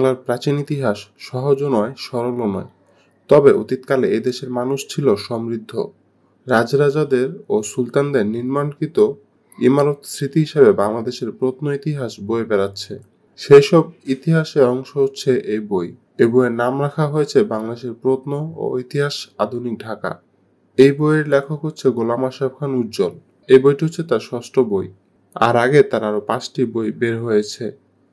বাংলার প্রাচীন ইতিহাস সহজও নয় সরলও নয় তবে অতীতকালে এদেশের মানুষ ছিল সমৃদ্ধ রাজরাজাদের ও সুলতানদের নির্মাণকৃত ইমারত স্মৃতি হিসেবে বাংলাদেশের প্রত্ন ইতিহাস বয়ে বেড়াচ্ছে সেই সব ইতিহাসের অংশ হচ্ছে এই বই এই বইয়ের নাম রাখা হয়েছে বাংলাদেশের প্রত্ন ও ইতিহাস আধুনিক ঢাকা এই বইয়ের লেখক হচ্ছে গোলাম আশরাফ খান উজ্জ্বল এই বইটি হচ্ছে তার ষষ্ঠ বই আর আগে তার আরও পাঁচটি বই বের হয়েছে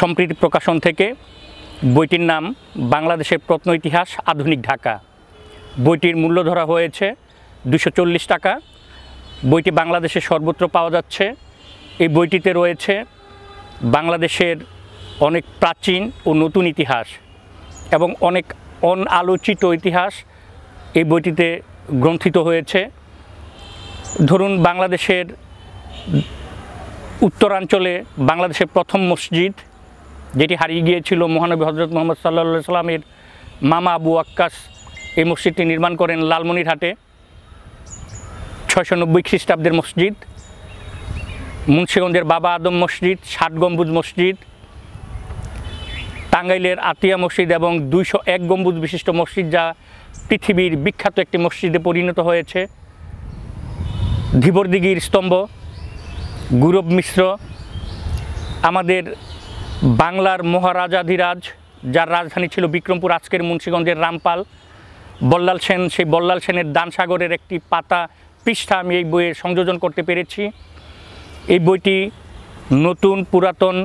সম্প্রীতি প্রকাশন থেকে বইটির নাম বাংলাদেশের প্রত্ন ইতিহাস আধুনিক ঢাকা বইটির মূল্য ধরা হয়েছে দুশো টাকা বইটি বাংলাদেশে সর্বত্র পাওয়া যাচ্ছে এই বইটিতে রয়েছে বাংলাদেশের অনেক প্রাচীন ও নতুন ইতিহাস এবং অনেক অনালোচিত ইতিহাস এই বইটিতে গ্রন্থিত হয়েছে ধরুন বাংলাদেশের উত্তরাঞ্চলে বাংলাদেশের প্রথম মসজিদ যেটি হারিয়ে গিয়েছিল মহানবী হজরত মোহাম্মদ সাল্লা সাল্লামের মামা আবু আক্কাস এই মসজিদটি নির্মাণ করেন লালমনিরহাটে ছয়শো নব্বই খ্রিস্টাব্দের মসজিদ মুন্সীগঞ্জের বাবা আদম মসজিদ ষাট গম্বুজ মসজিদ টাঙ্গাইলের আতিয়া মসজিদ এবং দুইশো এক গম্বুজ বিশিষ্ট মসজিদ যা পৃথিবীর বিখ্যাত একটি মসজিদে পরিণত হয়েছে ধীবরদিঘির স্তম্ভ গৌরব মিশ্র আমাদের বাংলার মহারাজাধিরাজ যার রাজধানী ছিল বিক্রমপুর আজকের মুন্সীগঞ্জের রামপাল বল্লাল সেন সেই বল্লাল সেনের দানসাগরের একটি পাতা পৃষ্ঠা আমি এই বইয়ে সংযোজন করতে পেরেছি এই বইটি নতুন পুরাতন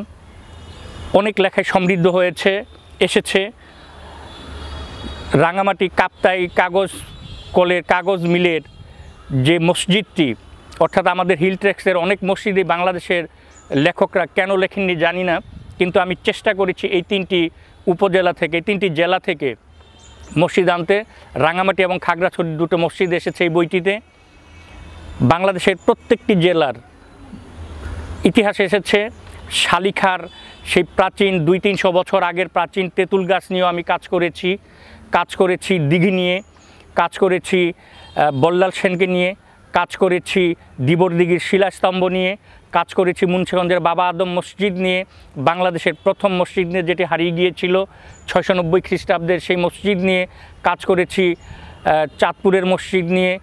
অনেক লেখায় সমৃদ্ধ হয়েছে এসেছে রাঙামাটি কাপ্তাই কাগজ কলের কাগজ মিলের যে মসজিদটি অর্থাৎ আমাদের হিল ট্রেক্সের অনেক মসজিদে বাংলাদেশের লেখকরা কেন লেখেননি জানি না কিন্তু আমি চেষ্টা করেছি এই তিনটি উপজেলা থেকে তিনটি জেলা থেকে মসজিদ আনতে রাঙামাটি এবং খাগড়াছড়ি দুটো মসজিদ এসেছে এই বইটিতে বাংলাদেশের প্রত্যেকটি জেলার ইতিহাসে এসেছে শালিখার সেই প্রাচীন দুই তিনশো বছর আগের প্রাচীন তেঁতুল গাছ নিয়েও আমি কাজ করেছি কাজ করেছি দিঘি নিয়ে কাজ করেছি বল্লাল সেনকে নিয়ে কাজ করেছি দিবর দিঘির শিলাস্তম্ভ নিয়ে কাজ করেছি মুন্সিগঞ্জের বাবা আদম মসজিদ নিয়ে বাংলাদেশের প্রথম মসজিদ নিয়ে যেটি হারিয়ে গিয়েছিল ছয়শো নব্বই খ্রিস্টাব্দের সেই মসজিদ নিয়ে কাজ করেছি চাঁদপুরের মসজিদ নিয়ে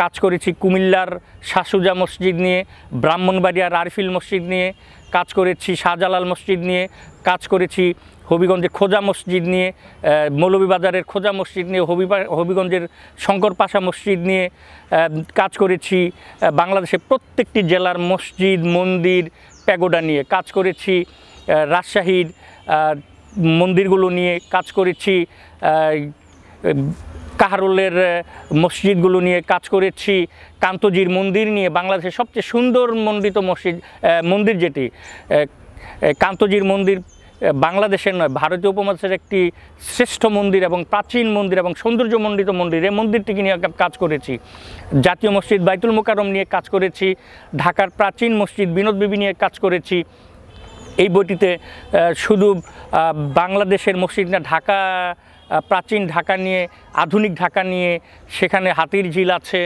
কাজ করেছি কুমিল্লার শাসুজা মসজিদ নিয়ে ব্রাহ্মণবাড়িয়ার আরফিল মসজিদ নিয়ে কাজ করেছি শাহজালাল মসজিদ নিয়ে কাজ করেছি হবিগঞ্জে খোজা মসজিদ নিয়ে মৌলভীবাজারের খোজা মসজিদ নিয়ে হবি হবিগঞ্জের শঙ্করপাশা মসজিদ নিয়ে কাজ করেছি বাংলাদেশের প্রত্যেকটি জেলার মসজিদ মন্দির প্যাগোডা নিয়ে কাজ করেছি রাজশাহীর মন্দিরগুলো নিয়ে কাজ করেছি কাহারুলের মসজিদগুলো নিয়ে কাজ করেছি কান্তজির মন্দির নিয়ে বাংলাদেশের সবচেয়ে সুন্দর মন্ডিত মসজিদ মন্দির যেটি কান্তজির মন্দির বাংলাদেশের নয় ভারতীয় উপমহাদেশের একটি শ্রেষ্ঠ মন্দির এবং প্রাচীন মন্দির এবং সৌন্দর্যমণ্ডিত মন্দির এই মন্দিরটিকে নিয়ে কাজ করেছি জাতীয় মসজিদ বাইতুল মোকারম নিয়ে কাজ করেছি ঢাকার প্রাচীন মসজিদ বিনোদ বিবি নিয়ে কাজ করেছি এই বইটিতে শুধু বাংলাদেশের মসজিদ না ঢাকা প্রাচীন ঢাকা নিয়ে আধুনিক ঢাকা নিয়ে সেখানে হাতির ঝিল আছে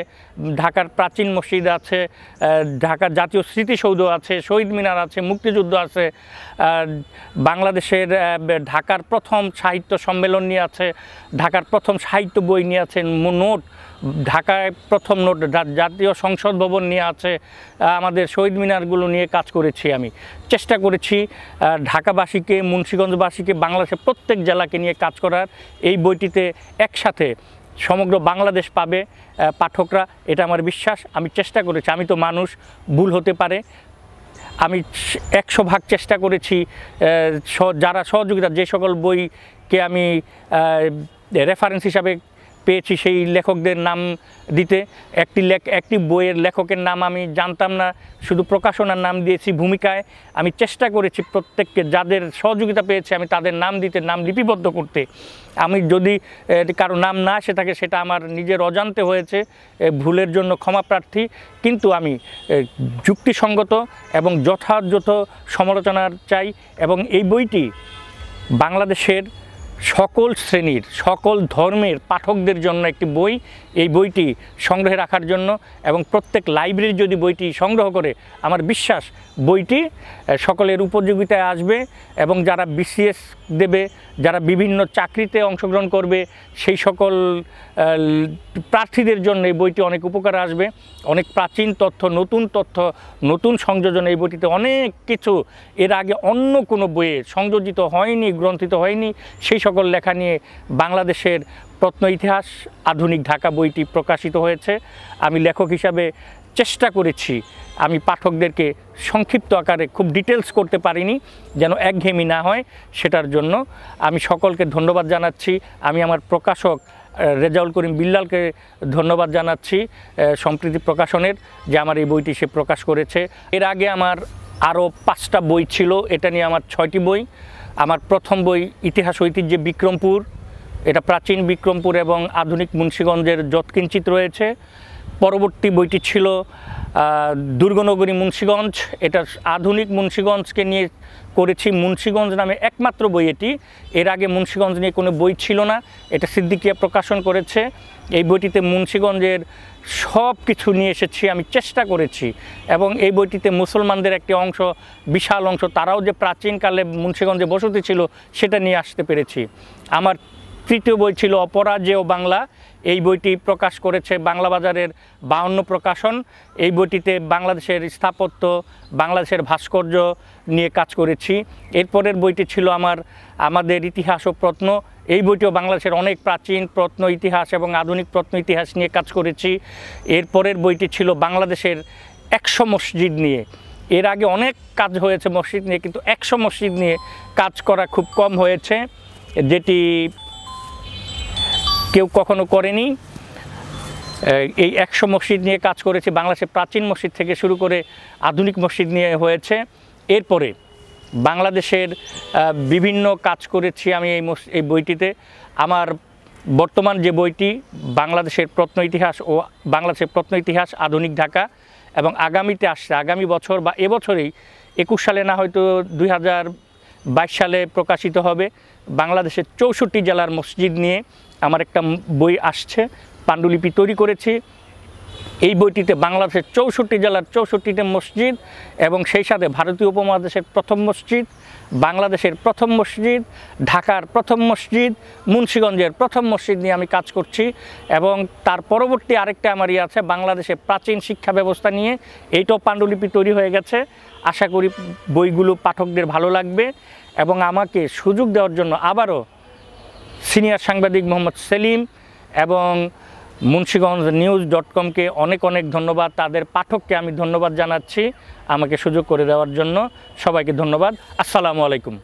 ঢাকার প্রাচীন মসজিদ আছে ঢাকার জাতীয় স্মৃতিসৌধ আছে শহীদ মিনার আছে মুক্তিযুদ্ধ আছে বাংলাদেশের ঢাকার প্রথম সাহিত্য সম্মেলন নিয়ে আছে ঢাকার প্রথম সাহিত্য বই নিয়ে আছে নোট ঢাকায় প্রথম নোট জাতীয় সংসদ ভবন নিয়ে আছে আমাদের শহীদ মিনারগুলো নিয়ে কাজ করেছি আমি চেষ্টা করেছি ঢাকাবাসীকে মুন্সীগঞ্জবাসীকে বাংলাদেশের প্রত্যেক জেলাকে নিয়ে কাজ করার এই বইটিতে একসাথে সমগ্র বাংলাদেশ পাবে পাঠকরা এটা আমার বিশ্বাস আমি চেষ্টা করেছি আমি তো মানুষ ভুল হতে পারে আমি একশো ভাগ চেষ্টা করেছি যারা সহযোগিতা যে সকল বইকে আমি রেফারেন্স হিসাবে পেয়েছি সেই লেখকদের নাম দিতে একটি লেখ একটি বইয়ের লেখকের নাম আমি জানতাম না শুধু প্রকাশনার নাম দিয়েছি ভূমিকায় আমি চেষ্টা করেছি প্রত্যেককে যাদের সহযোগিতা পেয়েছি আমি তাদের নাম দিতে নাম লিপিবদ্ধ করতে আমি যদি কারো নাম না আসে থাকে সেটা আমার নিজের অজান্তে হয়েছে ভুলের জন্য ক্ষমা প্রার্থী কিন্তু আমি যুক্তিসঙ্গত এবং যথাযথ সমালোচনার চাই এবং এই বইটি বাংলাদেশের সকল শ্রেণীর সকল ধর্মের পাঠকদের জন্য একটি বই এই বইটি সংগ্রহে রাখার জন্য এবং প্রত্যেক লাইব্রেরি যদি বইটি সংগ্রহ করে আমার বিশ্বাস বইটি সকলের উপযোগিতায় আসবে এবং যারা বিসিএস দেবে যারা বিভিন্ন চাকরিতে অংশগ্রহণ করবে সেই সকল প্রার্থীদের জন্য এই বইটি অনেক উপকার আসবে অনেক প্রাচীন তথ্য নতুন তথ্য নতুন সংযোজন এই বইটিতে অনেক কিছু এর আগে অন্য কোনো বইয়ে সংযোজিত হয়নি গ্রন্থিত হয়নি সেই সকল লেখা নিয়ে বাংলাদেশের প্রত্ন ইতিহাস আধুনিক ঢাকা বইটি প্রকাশিত হয়েছে আমি লেখক হিসাবে চেষ্টা করেছি আমি পাঠকদেরকে সংক্ষিপ্ত আকারে খুব ডিটেলস করতে পারিনি যেন একঘেয়েমি না হয় সেটার জন্য আমি সকলকে ধন্যবাদ জানাচ্ছি আমি আমার প্রকাশক রেজাউল করিম বিল্লালকে ধন্যবাদ জানাচ্ছি সম্প্রীতি প্রকাশনের যে আমার এই বইটি সে প্রকাশ করেছে এর আগে আমার আরও পাঁচটা বই ছিল এটা নিয়ে আমার ছয়টি বই আমার প্রথম বই ইতিহাস ঐতিহ্যে বিক্রমপুর এটা প্রাচীন বিক্রমপুর এবং আধুনিক মুন্সীগঞ্জের যৎকিঞ্চিত রয়েছে পরবর্তী বইটি ছিল দুর্গনগরী মুন্সীগঞ্জ এটা আধুনিক মুন্সীগঞ্জকে নিয়ে করেছি মুন্সীগঞ্জ নামে একমাত্র বই এটি এর আগে মুন্সীগঞ্জ নিয়ে কোনো বই ছিল না এটা সিদ্দিকিয়া প্রকাশন করেছে এই বইটিতে মুন্সীগঞ্জের সব কিছু নিয়ে এসেছি আমি চেষ্টা করেছি এবং এই বইটিতে মুসলমানদের একটি অংশ বিশাল অংশ তারাও যে প্রাচীনকালে মুন্সীগঞ্জে বসতি ছিল সেটা নিয়ে আসতে পেরেছি আমার তৃতীয় বই ছিল অপরাজেয় বাংলা এই বইটি প্রকাশ করেছে বাংলা বাজারের বাউন্ন প্রকাশন এই বইটিতে বাংলাদেশের স্থাপত্য বাংলাদেশের ভাস্কর্য নিয়ে কাজ করেছি এরপরের বইটি ছিল আমার আমাদের ইতিহাস ও প্রত্ন এই বইটিও বাংলাদেশের অনেক প্রাচীন প্রত্ন ইতিহাস এবং আধুনিক প্রত্ন ইতিহাস নিয়ে কাজ করেছি এরপরের বইটি ছিল বাংলাদেশের একশো মসজিদ নিয়ে এর আগে অনেক কাজ হয়েছে মসজিদ নিয়ে কিন্তু একশো মসজিদ নিয়ে কাজ করা খুব কম হয়েছে যেটি কেউ কখনো করেনি এই একশো মসজিদ নিয়ে কাজ করেছে বাংলাদেশে প্রাচীন মসজিদ থেকে শুরু করে আধুনিক মসজিদ নিয়ে হয়েছে এরপরে বাংলাদেশের বিভিন্ন কাজ করেছি আমি এই এই বইটিতে আমার বর্তমান যে বইটি বাংলাদেশের প্রত্ন ইতিহাস ও বাংলাদেশের প্রত্ন ইতিহাস আধুনিক ঢাকা এবং আগামীতে আসছে আগামী বছর বা এবছরেই একুশ সালে না হয়তো দুই বাইশ সালে প্রকাশিত হবে বাংলাদেশের চৌষট্টি জেলার মসজিদ নিয়ে আমার একটা বই আসছে পাণ্ডুলিপি তৈরি করেছি এই বইটিতে বাংলাদেশের চৌষট্টি জেলার চৌষট্টিতে মসজিদ এবং সেই সাথে ভারতীয় উপমহাদেশের প্রথম মসজিদ বাংলাদেশের প্রথম মসজিদ ঢাকার প্রথম মসজিদ মুন্সীগঞ্জের প্রথম মসজিদ নিয়ে আমি কাজ করছি এবং তার পরবর্তী আরেকটা আমার ইয়ে আছে বাংলাদেশে প্রাচীন শিক্ষা ব্যবস্থা নিয়ে এইটাও পাণ্ডুলিপি তৈরি হয়ে গেছে আশা করি বইগুলো পাঠকদের ভালো লাগবে এবং আমাকে সুযোগ দেওয়ার জন্য আবারও সিনিয়র সাংবাদিক মোহাম্মদ সেলিম এবং মুন্সীগঞ্জ নিউজ ডট কমকে অনেক অনেক ধন্যবাদ তাদের পাঠককে আমি ধন্যবাদ জানাচ্ছি আমাকে সুযোগ করে দেওয়ার জন্য সবাইকে ধন্যবাদ আসসালামু আলাইকুম